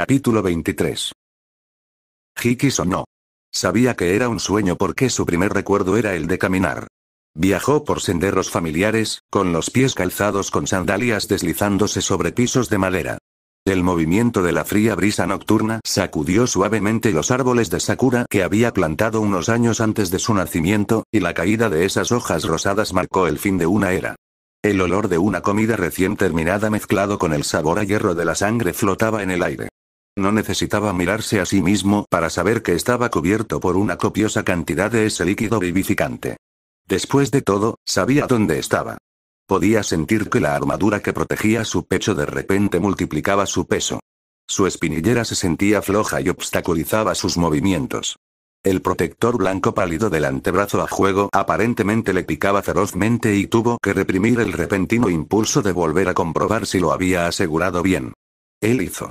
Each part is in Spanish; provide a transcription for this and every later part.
Capítulo 23. Hiki soñó. Sabía que era un sueño porque su primer recuerdo era el de caminar. Viajó por senderos familiares, con los pies calzados con sandalias deslizándose sobre pisos de madera. El movimiento de la fría brisa nocturna sacudió suavemente los árboles de sakura que había plantado unos años antes de su nacimiento, y la caída de esas hojas rosadas marcó el fin de una era. El olor de una comida recién terminada mezclado con el sabor a hierro de la sangre flotaba en el aire. No necesitaba mirarse a sí mismo para saber que estaba cubierto por una copiosa cantidad de ese líquido vivificante. Después de todo, sabía dónde estaba. Podía sentir que la armadura que protegía su pecho de repente multiplicaba su peso. Su espinillera se sentía floja y obstaculizaba sus movimientos. El protector blanco pálido del antebrazo a juego aparentemente le picaba ferozmente y tuvo que reprimir el repentino impulso de volver a comprobar si lo había asegurado bien. Él hizo.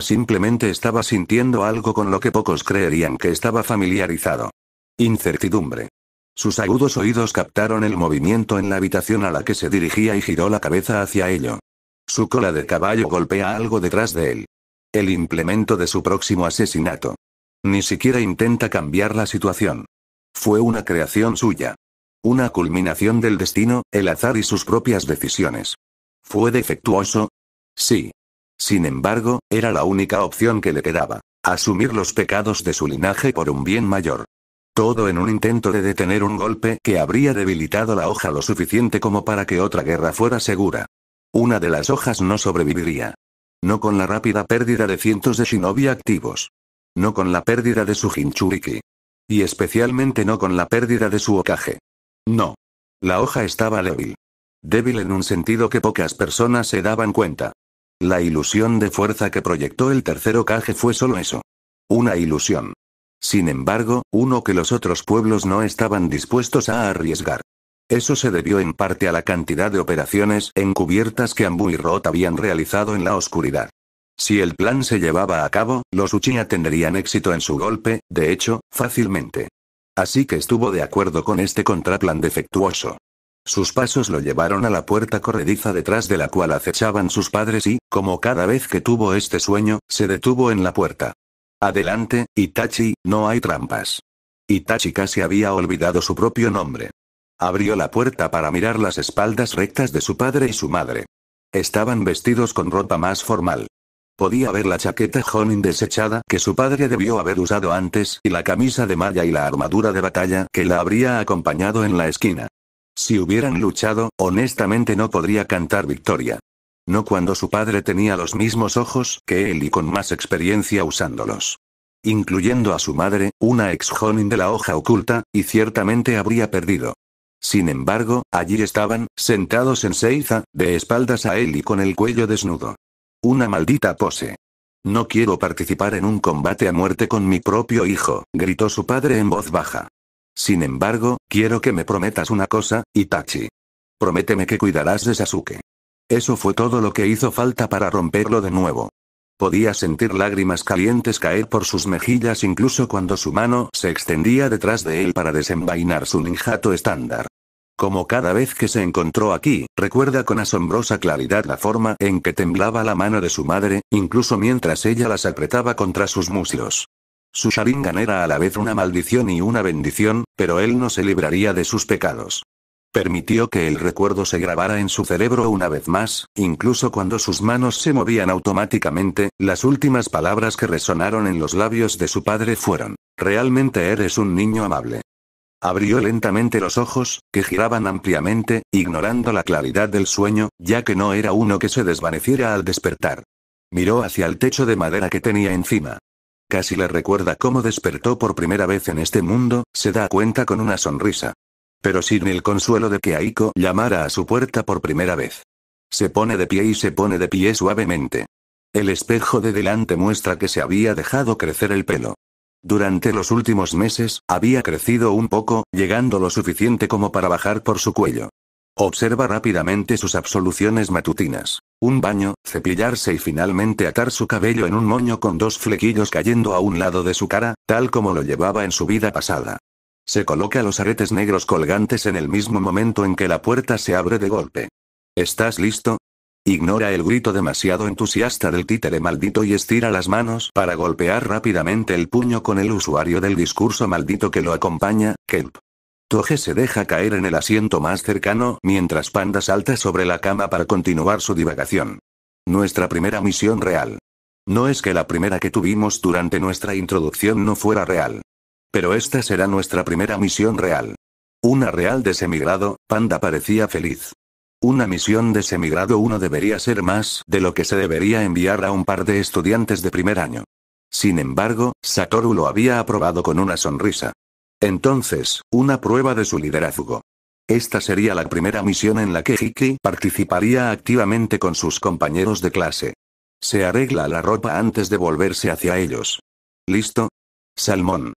Simplemente estaba sintiendo algo con lo que pocos creerían que estaba familiarizado. Incertidumbre. Sus agudos oídos captaron el movimiento en la habitación a la que se dirigía y giró la cabeza hacia ello. Su cola de caballo golpea algo detrás de él. El implemento de su próximo asesinato. Ni siquiera intenta cambiar la situación. Fue una creación suya. Una culminación del destino, el azar y sus propias decisiones. ¿Fue defectuoso? Sí. Sin embargo, era la única opción que le quedaba. Asumir los pecados de su linaje por un bien mayor. Todo en un intento de detener un golpe que habría debilitado la hoja lo suficiente como para que otra guerra fuera segura. Una de las hojas no sobreviviría. No con la rápida pérdida de cientos de shinobi activos. No con la pérdida de su Hinchuriki. Y especialmente no con la pérdida de su Okage. No. La hoja estaba débil. Débil en un sentido que pocas personas se daban cuenta. La ilusión de fuerza que proyectó el tercero caje fue solo eso. Una ilusión. Sin embargo, uno que los otros pueblos no estaban dispuestos a arriesgar. Eso se debió en parte a la cantidad de operaciones encubiertas que Ambu y Roth habían realizado en la oscuridad. Si el plan se llevaba a cabo, los Uchiha tendrían éxito en su golpe, de hecho, fácilmente. Así que estuvo de acuerdo con este contraplan defectuoso. Sus pasos lo llevaron a la puerta corrediza detrás de la cual acechaban sus padres y, como cada vez que tuvo este sueño, se detuvo en la puerta. Adelante, Itachi, no hay trampas. Itachi casi había olvidado su propio nombre. Abrió la puerta para mirar las espaldas rectas de su padre y su madre. Estaban vestidos con ropa más formal. Podía ver la chaqueta Jonin desechada que su padre debió haber usado antes y la camisa de malla y la armadura de batalla que la habría acompañado en la esquina. Si hubieran luchado, honestamente no podría cantar victoria. No cuando su padre tenía los mismos ojos que él y con más experiencia usándolos. Incluyendo a su madre, una ex Jonin de la hoja oculta, y ciertamente habría perdido. Sin embargo, allí estaban, sentados en Seiza, de espaldas a él y con el cuello desnudo. Una maldita pose. No quiero participar en un combate a muerte con mi propio hijo, gritó su padre en voz baja. Sin embargo, quiero que me prometas una cosa, Itachi. Prométeme que cuidarás de Sasuke. Eso fue todo lo que hizo falta para romperlo de nuevo. Podía sentir lágrimas calientes caer por sus mejillas incluso cuando su mano se extendía detrás de él para desenvainar su ninjato estándar. Como cada vez que se encontró aquí, recuerda con asombrosa claridad la forma en que temblaba la mano de su madre, incluso mientras ella las apretaba contra sus muslos. Su Sharingan era a la vez una maldición y una bendición, pero él no se libraría de sus pecados. Permitió que el recuerdo se grabara en su cerebro una vez más, incluso cuando sus manos se movían automáticamente, las últimas palabras que resonaron en los labios de su padre fueron, Realmente eres un niño amable. Abrió lentamente los ojos, que giraban ampliamente, ignorando la claridad del sueño, ya que no era uno que se desvaneciera al despertar. Miró hacia el techo de madera que tenía encima. Casi le recuerda cómo despertó por primera vez en este mundo, se da cuenta con una sonrisa. Pero sin el consuelo de que Aiko llamara a su puerta por primera vez. Se pone de pie y se pone de pie suavemente. El espejo de delante muestra que se había dejado crecer el pelo. Durante los últimos meses, había crecido un poco, llegando lo suficiente como para bajar por su cuello. Observa rápidamente sus absoluciones matutinas un baño, cepillarse y finalmente atar su cabello en un moño con dos flequillos cayendo a un lado de su cara, tal como lo llevaba en su vida pasada. Se coloca los aretes negros colgantes en el mismo momento en que la puerta se abre de golpe. ¿Estás listo? Ignora el grito demasiado entusiasta del títere maldito y estira las manos para golpear rápidamente el puño con el usuario del discurso maldito que lo acompaña, Kemp. Toge se deja caer en el asiento más cercano, mientras Panda salta sobre la cama para continuar su divagación. Nuestra primera misión real. No es que la primera que tuvimos durante nuestra introducción no fuera real. Pero esta será nuestra primera misión real. Una real de semigrado, Panda parecía feliz. Una misión de semigrado uno debería ser más de lo que se debería enviar a un par de estudiantes de primer año. Sin embargo, Satoru lo había aprobado con una sonrisa. Entonces, una prueba de su liderazgo. Esta sería la primera misión en la que Hiki participaría activamente con sus compañeros de clase. Se arregla la ropa antes de volverse hacia ellos. ¿Listo? Salmón.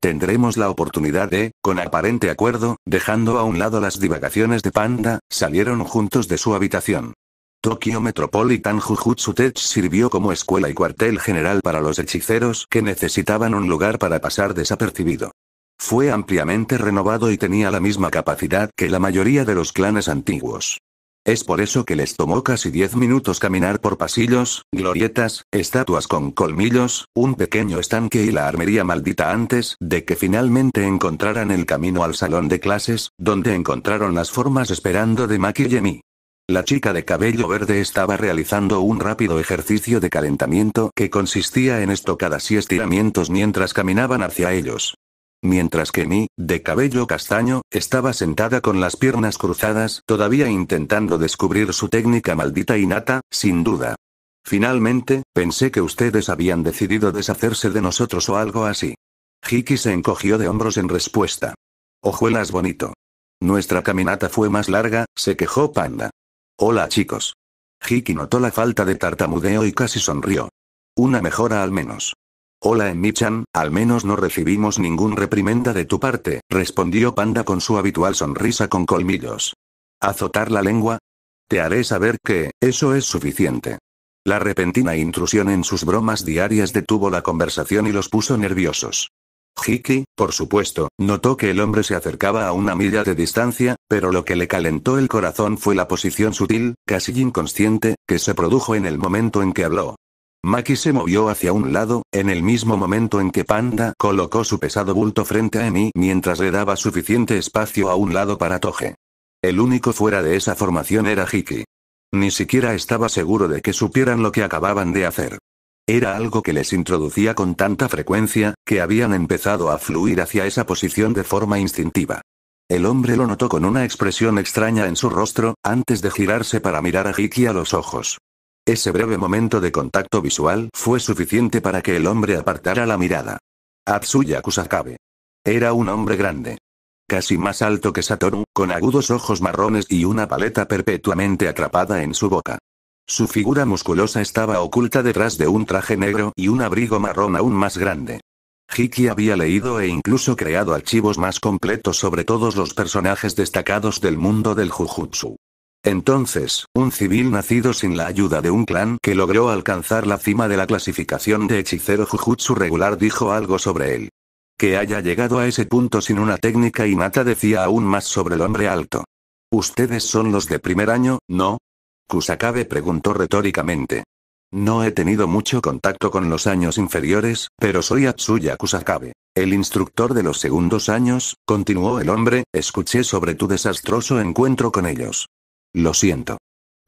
Tendremos la oportunidad de, con aparente acuerdo, dejando a un lado las divagaciones de Panda, salieron juntos de su habitación. Tokyo Metropolitan Jujutsu Tech sirvió como escuela y cuartel general para los hechiceros que necesitaban un lugar para pasar desapercibido. Fue ampliamente renovado y tenía la misma capacidad que la mayoría de los clanes antiguos. Es por eso que les tomó casi 10 minutos caminar por pasillos, glorietas, estatuas con colmillos, un pequeño estanque y la armería maldita antes de que finalmente encontraran el camino al salón de clases, donde encontraron las formas esperando de Maki y La chica de cabello verde estaba realizando un rápido ejercicio de calentamiento que consistía en estocadas y estiramientos mientras caminaban hacia ellos. Mientras que Mi, de cabello castaño, estaba sentada con las piernas cruzadas, todavía intentando descubrir su técnica maldita nata, sin duda. Finalmente, pensé que ustedes habían decidido deshacerse de nosotros o algo así. Hiki se encogió de hombros en respuesta. Ojuelas bonito. Nuestra caminata fue más larga, se quejó Panda. Hola chicos. Hiki notó la falta de tartamudeo y casi sonrió. Una mejora al menos. Hola enmi al menos no recibimos ningún reprimenda de tu parte, respondió Panda con su habitual sonrisa con colmillos. ¿Azotar la lengua? Te haré saber que, eso es suficiente. La repentina intrusión en sus bromas diarias detuvo la conversación y los puso nerviosos. Hiki, por supuesto, notó que el hombre se acercaba a una milla de distancia, pero lo que le calentó el corazón fue la posición sutil, casi inconsciente, que se produjo en el momento en que habló. Maki se movió hacia un lado, en el mismo momento en que Panda colocó su pesado bulto frente a mí mientras le daba suficiente espacio a un lado para Toje. El único fuera de esa formación era Hiki. Ni siquiera estaba seguro de que supieran lo que acababan de hacer. Era algo que les introducía con tanta frecuencia, que habían empezado a fluir hacia esa posición de forma instintiva. El hombre lo notó con una expresión extraña en su rostro, antes de girarse para mirar a Hiki a los ojos. Ese breve momento de contacto visual fue suficiente para que el hombre apartara la mirada. Atsuya Kusakabe. Era un hombre grande. Casi más alto que Satoru, con agudos ojos marrones y una paleta perpetuamente atrapada en su boca. Su figura musculosa estaba oculta detrás de un traje negro y un abrigo marrón aún más grande. Hiki había leído e incluso creado archivos más completos sobre todos los personajes destacados del mundo del Jujutsu. Entonces, un civil nacido sin la ayuda de un clan que logró alcanzar la cima de la clasificación de hechicero Jujutsu regular dijo algo sobre él. Que haya llegado a ese punto sin una técnica y mata decía aún más sobre el hombre alto. Ustedes son los de primer año, ¿no? Kusakabe preguntó retóricamente. No he tenido mucho contacto con los años inferiores, pero soy Atsuya Kusakabe. El instructor de los segundos años, continuó el hombre, escuché sobre tu desastroso encuentro con ellos. Lo siento.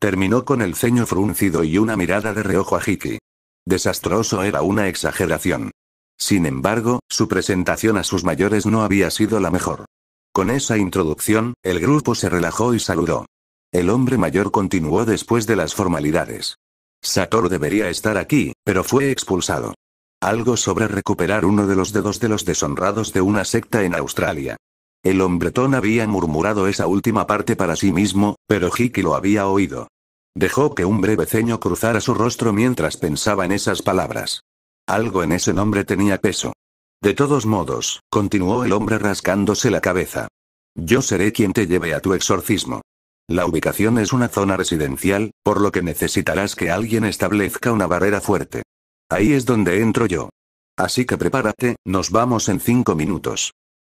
Terminó con el ceño fruncido y una mirada de reojo a Hiki. Desastroso era una exageración. Sin embargo, su presentación a sus mayores no había sido la mejor. Con esa introducción, el grupo se relajó y saludó. El hombre mayor continuó después de las formalidades. Sator debería estar aquí, pero fue expulsado. Algo sobre recuperar uno de los dedos de los deshonrados de una secta en Australia. El hombretón había murmurado esa última parte para sí mismo, pero Hiki lo había oído. Dejó que un breve ceño cruzara su rostro mientras pensaba en esas palabras. Algo en ese nombre tenía peso. De todos modos, continuó el hombre rascándose la cabeza. Yo seré quien te lleve a tu exorcismo. La ubicación es una zona residencial, por lo que necesitarás que alguien establezca una barrera fuerte. Ahí es donde entro yo. Así que prepárate, nos vamos en cinco minutos.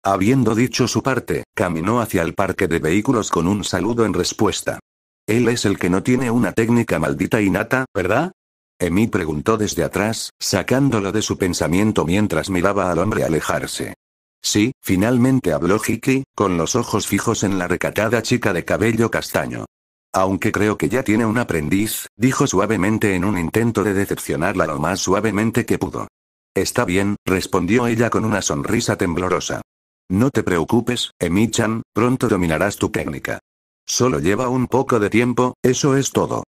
Habiendo dicho su parte, caminó hacia el parque de vehículos con un saludo en respuesta. Él es el que no tiene una técnica maldita innata, ¿verdad? Emi preguntó desde atrás, sacándolo de su pensamiento mientras miraba al hombre alejarse. Sí, finalmente habló Hiki, con los ojos fijos en la recatada chica de cabello castaño. Aunque creo que ya tiene un aprendiz, dijo suavemente en un intento de decepcionarla lo más suavemente que pudo. Está bien, respondió ella con una sonrisa temblorosa. No te preocupes, Emi-chan, pronto dominarás tu técnica. Solo lleva un poco de tiempo, eso es todo.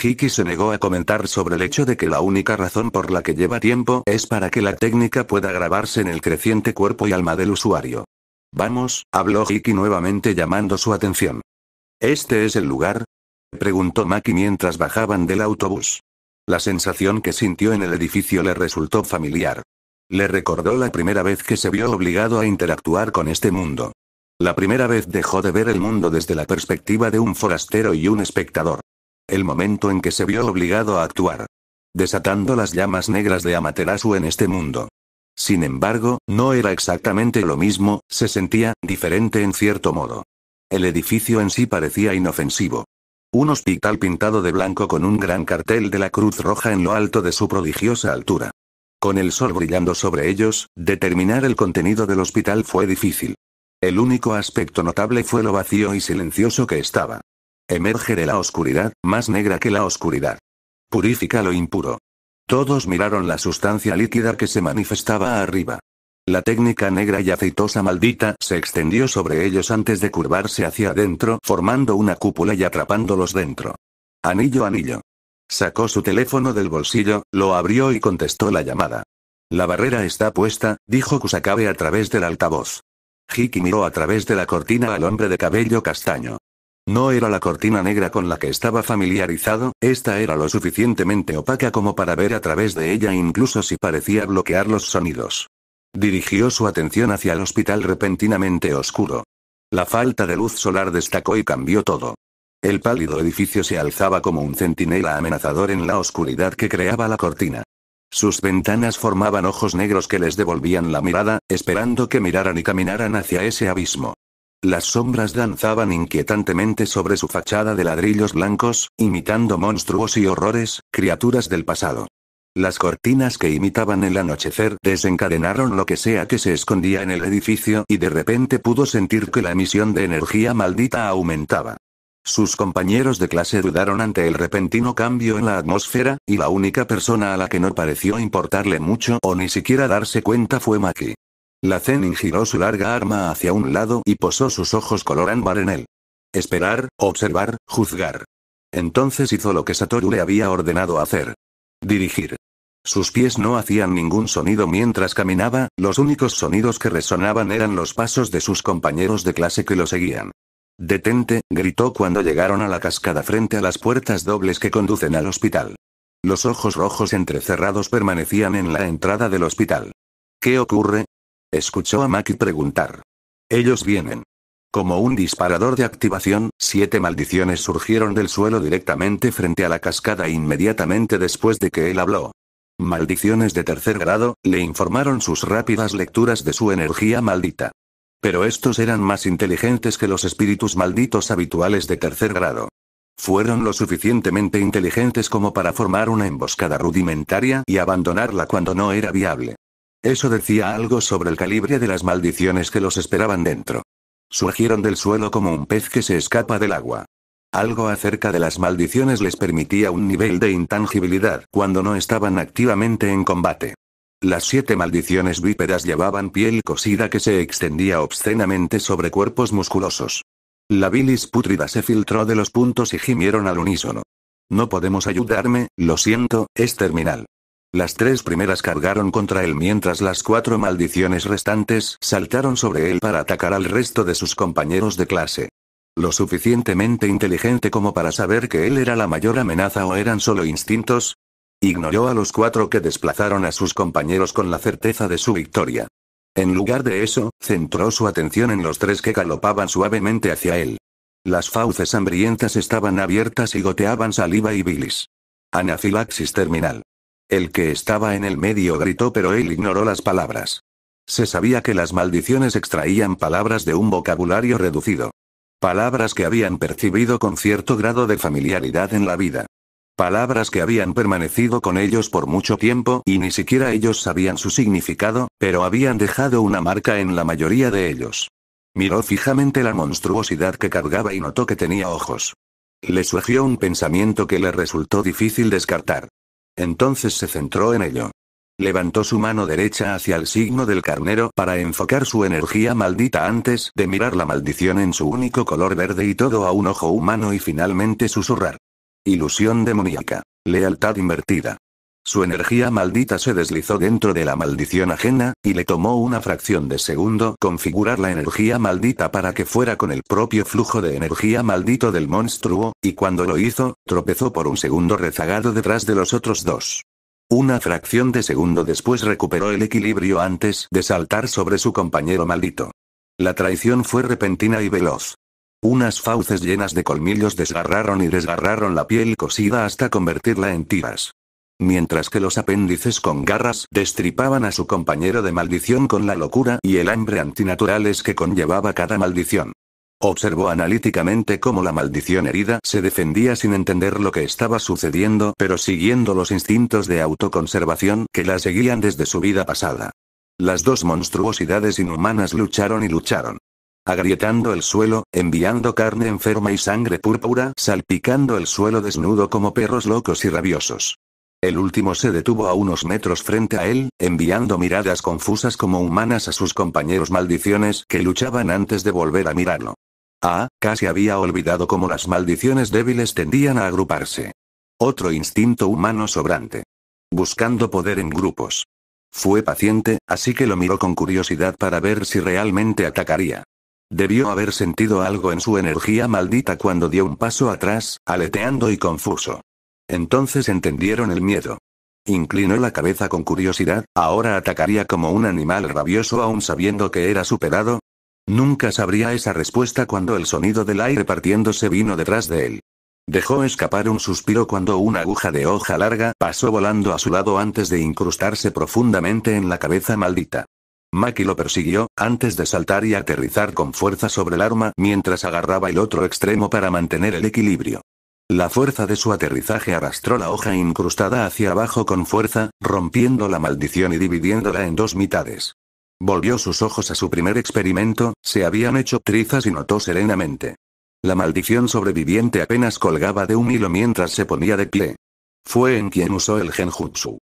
Hiki se negó a comentar sobre el hecho de que la única razón por la que lleva tiempo es para que la técnica pueda grabarse en el creciente cuerpo y alma del usuario. Vamos, habló Hiki nuevamente llamando su atención. ¿Este es el lugar? preguntó Maki mientras bajaban del autobús. La sensación que sintió en el edificio le resultó familiar. Le recordó la primera vez que se vio obligado a interactuar con este mundo. La primera vez dejó de ver el mundo desde la perspectiva de un forastero y un espectador. El momento en que se vio obligado a actuar. Desatando las llamas negras de Amaterasu en este mundo. Sin embargo, no era exactamente lo mismo, se sentía diferente en cierto modo. El edificio en sí parecía inofensivo. Un hospital pintado de blanco con un gran cartel de la Cruz Roja en lo alto de su prodigiosa altura. Con el sol brillando sobre ellos, determinar el contenido del hospital fue difícil. El único aspecto notable fue lo vacío y silencioso que estaba. Emerge de la oscuridad, más negra que la oscuridad. Purifica lo impuro. Todos miraron la sustancia líquida que se manifestaba arriba. La técnica negra y aceitosa maldita se extendió sobre ellos antes de curvarse hacia adentro, formando una cúpula y atrapándolos dentro. Anillo anillo. Sacó su teléfono del bolsillo, lo abrió y contestó la llamada. La barrera está puesta, dijo Kusakabe a través del altavoz. Hiki miró a través de la cortina al hombre de cabello castaño. No era la cortina negra con la que estaba familiarizado, esta era lo suficientemente opaca como para ver a través de ella incluso si parecía bloquear los sonidos. Dirigió su atención hacia el hospital repentinamente oscuro. La falta de luz solar destacó y cambió todo. El pálido edificio se alzaba como un centinela amenazador en la oscuridad que creaba la cortina. Sus ventanas formaban ojos negros que les devolvían la mirada, esperando que miraran y caminaran hacia ese abismo. Las sombras danzaban inquietantemente sobre su fachada de ladrillos blancos, imitando monstruos y horrores, criaturas del pasado. Las cortinas que imitaban el anochecer desencadenaron lo que sea que se escondía en el edificio y de repente pudo sentir que la emisión de energía maldita aumentaba. Sus compañeros de clase dudaron ante el repentino cambio en la atmósfera, y la única persona a la que no pareció importarle mucho o ni siquiera darse cuenta fue Maki. La Zenin giró su larga arma hacia un lado y posó sus ojos color ámbar en él. Esperar, observar, juzgar. Entonces hizo lo que Satoru le había ordenado hacer. Dirigir. Sus pies no hacían ningún sonido mientras caminaba, los únicos sonidos que resonaban eran los pasos de sus compañeros de clase que lo seguían. Detente, gritó cuando llegaron a la cascada frente a las puertas dobles que conducen al hospital. Los ojos rojos entrecerrados permanecían en la entrada del hospital. ¿Qué ocurre? Escuchó a Maki preguntar. Ellos vienen. Como un disparador de activación, siete maldiciones surgieron del suelo directamente frente a la cascada inmediatamente después de que él habló. Maldiciones de tercer grado, le informaron sus rápidas lecturas de su energía maldita. Pero estos eran más inteligentes que los espíritus malditos habituales de tercer grado. Fueron lo suficientemente inteligentes como para formar una emboscada rudimentaria y abandonarla cuando no era viable. Eso decía algo sobre el calibre de las maldiciones que los esperaban dentro. Surgieron del suelo como un pez que se escapa del agua. Algo acerca de las maldiciones les permitía un nivel de intangibilidad cuando no estaban activamente en combate. Las siete maldiciones bípedas llevaban piel cosida que se extendía obscenamente sobre cuerpos musculosos. La bilis pútrida se filtró de los puntos y gimieron al unísono. No podemos ayudarme, lo siento, es terminal. Las tres primeras cargaron contra él mientras las cuatro maldiciones restantes saltaron sobre él para atacar al resto de sus compañeros de clase. Lo suficientemente inteligente como para saber que él era la mayor amenaza o eran solo instintos, Ignoró a los cuatro que desplazaron a sus compañeros con la certeza de su victoria. En lugar de eso, centró su atención en los tres que galopaban suavemente hacia él. Las fauces hambrientas estaban abiertas y goteaban saliva y bilis. Anafilaxis terminal. El que estaba en el medio gritó pero él ignoró las palabras. Se sabía que las maldiciones extraían palabras de un vocabulario reducido. Palabras que habían percibido con cierto grado de familiaridad en la vida. Palabras que habían permanecido con ellos por mucho tiempo y ni siquiera ellos sabían su significado, pero habían dejado una marca en la mayoría de ellos. Miró fijamente la monstruosidad que cargaba y notó que tenía ojos. Le surgió un pensamiento que le resultó difícil descartar. Entonces se centró en ello. Levantó su mano derecha hacia el signo del carnero para enfocar su energía maldita antes de mirar la maldición en su único color verde y todo a un ojo humano y finalmente susurrar. Ilusión demoníaca. Lealtad invertida. Su energía maldita se deslizó dentro de la maldición ajena, y le tomó una fracción de segundo configurar la energía maldita para que fuera con el propio flujo de energía maldito del monstruo, y cuando lo hizo, tropezó por un segundo rezagado detrás de los otros dos. Una fracción de segundo después recuperó el equilibrio antes de saltar sobre su compañero maldito. La traición fue repentina y veloz. Unas fauces llenas de colmillos desgarraron y desgarraron la piel cosida hasta convertirla en tiras. Mientras que los apéndices con garras destripaban a su compañero de maldición con la locura y el hambre antinaturales que conllevaba cada maldición. Observó analíticamente cómo la maldición herida se defendía sin entender lo que estaba sucediendo, pero siguiendo los instintos de autoconservación que la seguían desde su vida pasada. Las dos monstruosidades inhumanas lucharon y lucharon agrietando el suelo, enviando carne enferma y sangre púrpura salpicando el suelo desnudo como perros locos y rabiosos. El último se detuvo a unos metros frente a él, enviando miradas confusas como humanas a sus compañeros maldiciones que luchaban antes de volver a mirarlo. Ah, casi había olvidado cómo las maldiciones débiles tendían a agruparse. Otro instinto humano sobrante. Buscando poder en grupos. Fue paciente, así que lo miró con curiosidad para ver si realmente atacaría. Debió haber sentido algo en su energía maldita cuando dio un paso atrás, aleteando y confuso. Entonces entendieron el miedo. Inclinó la cabeza con curiosidad, ahora atacaría como un animal rabioso aún sabiendo que era superado. Nunca sabría esa respuesta cuando el sonido del aire partiéndose vino detrás de él. Dejó escapar un suspiro cuando una aguja de hoja larga pasó volando a su lado antes de incrustarse profundamente en la cabeza maldita. Maki lo persiguió, antes de saltar y aterrizar con fuerza sobre el arma mientras agarraba el otro extremo para mantener el equilibrio. La fuerza de su aterrizaje arrastró la hoja incrustada hacia abajo con fuerza, rompiendo la maldición y dividiéndola en dos mitades. Volvió sus ojos a su primer experimento, se habían hecho trizas y notó serenamente. La maldición sobreviviente apenas colgaba de un hilo mientras se ponía de pie. Fue en quien usó el genjutsu.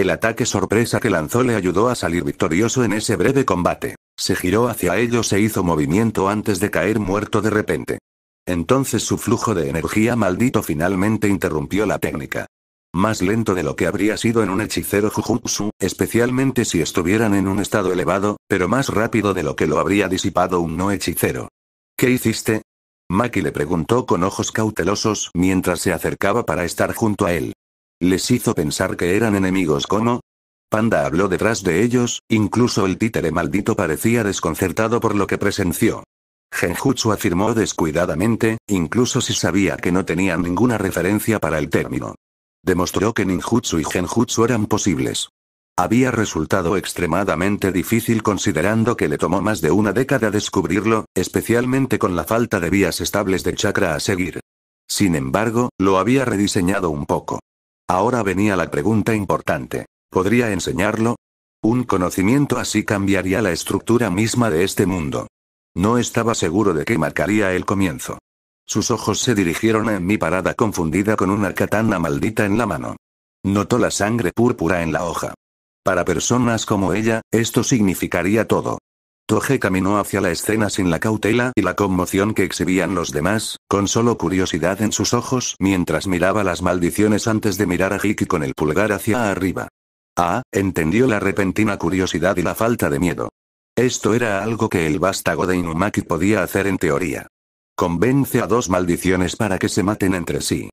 El ataque sorpresa que lanzó le ayudó a salir victorioso en ese breve combate. Se giró hacia ellos e hizo movimiento antes de caer muerto de repente. Entonces su flujo de energía maldito finalmente interrumpió la técnica. Más lento de lo que habría sido en un hechicero Jujutsu, especialmente si estuvieran en un estado elevado, pero más rápido de lo que lo habría disipado un no hechicero. ¿Qué hiciste? Maki le preguntó con ojos cautelosos mientras se acercaba para estar junto a él. Les hizo pensar que eran enemigos como... Panda habló detrás de ellos, incluso el títere maldito parecía desconcertado por lo que presenció. Genjutsu afirmó descuidadamente, incluso si sabía que no tenían ninguna referencia para el término. Demostró que ninjutsu y genjutsu eran posibles. Había resultado extremadamente difícil considerando que le tomó más de una década descubrirlo, especialmente con la falta de vías estables de chakra a seguir. Sin embargo, lo había rediseñado un poco. Ahora venía la pregunta importante. ¿Podría enseñarlo? Un conocimiento así cambiaría la estructura misma de este mundo. No estaba seguro de que marcaría el comienzo. Sus ojos se dirigieron a mi parada confundida con una katana maldita en la mano. Notó la sangre púrpura en la hoja. Para personas como ella, esto significaría todo. Toje caminó hacia la escena sin la cautela y la conmoción que exhibían los demás, con solo curiosidad en sus ojos mientras miraba las maldiciones antes de mirar a Hiki con el pulgar hacia arriba. Ah, entendió la repentina curiosidad y la falta de miedo. Esto era algo que el vástago de Inumaki podía hacer en teoría. Convence a dos maldiciones para que se maten entre sí.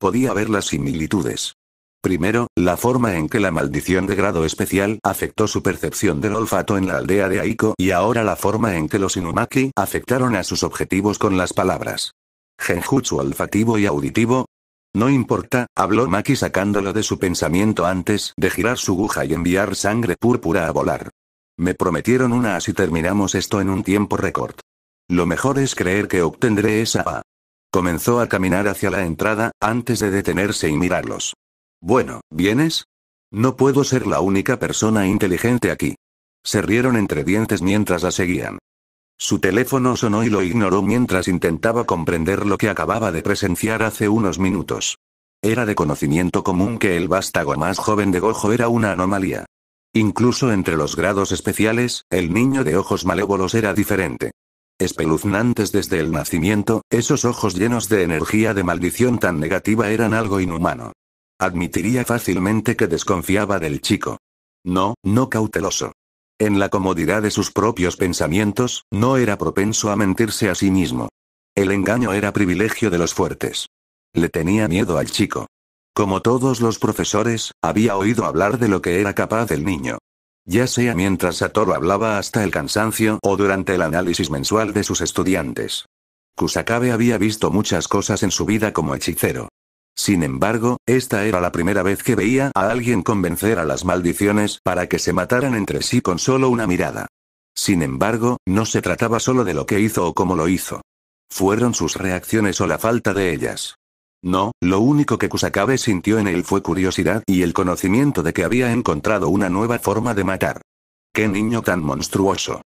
Podía ver las similitudes. Primero, la forma en que la maldición de grado especial afectó su percepción del olfato en la aldea de Aiko y ahora la forma en que los Inumaki afectaron a sus objetivos con las palabras. Genjutsu olfativo y auditivo. No importa, habló Maki sacándolo de su pensamiento antes de girar su aguja y enviar sangre púrpura a volar. Me prometieron una así terminamos esto en un tiempo récord. Lo mejor es creer que obtendré esa A. Comenzó a caminar hacia la entrada, antes de detenerse y mirarlos. Bueno, ¿vienes? No puedo ser la única persona inteligente aquí. Se rieron entre dientes mientras la seguían. Su teléfono sonó y lo ignoró mientras intentaba comprender lo que acababa de presenciar hace unos minutos. Era de conocimiento común que el vástago más joven de Gojo era una anomalía. Incluso entre los grados especiales, el niño de ojos malévolos era diferente. Espeluznantes desde el nacimiento, esos ojos llenos de energía de maldición tan negativa eran algo inhumano. Admitiría fácilmente que desconfiaba del chico. No, no cauteloso. En la comodidad de sus propios pensamientos, no era propenso a mentirse a sí mismo. El engaño era privilegio de los fuertes. Le tenía miedo al chico. Como todos los profesores, había oído hablar de lo que era capaz el niño. Ya sea mientras Satoru hablaba hasta el cansancio o durante el análisis mensual de sus estudiantes. Kusakabe había visto muchas cosas en su vida como hechicero. Sin embargo, esta era la primera vez que veía a alguien convencer a las maldiciones para que se mataran entre sí con solo una mirada. Sin embargo, no se trataba solo de lo que hizo o cómo lo hizo. Fueron sus reacciones o la falta de ellas. No, lo único que Kusakabe sintió en él fue curiosidad y el conocimiento de que había encontrado una nueva forma de matar. ¡Qué niño tan monstruoso!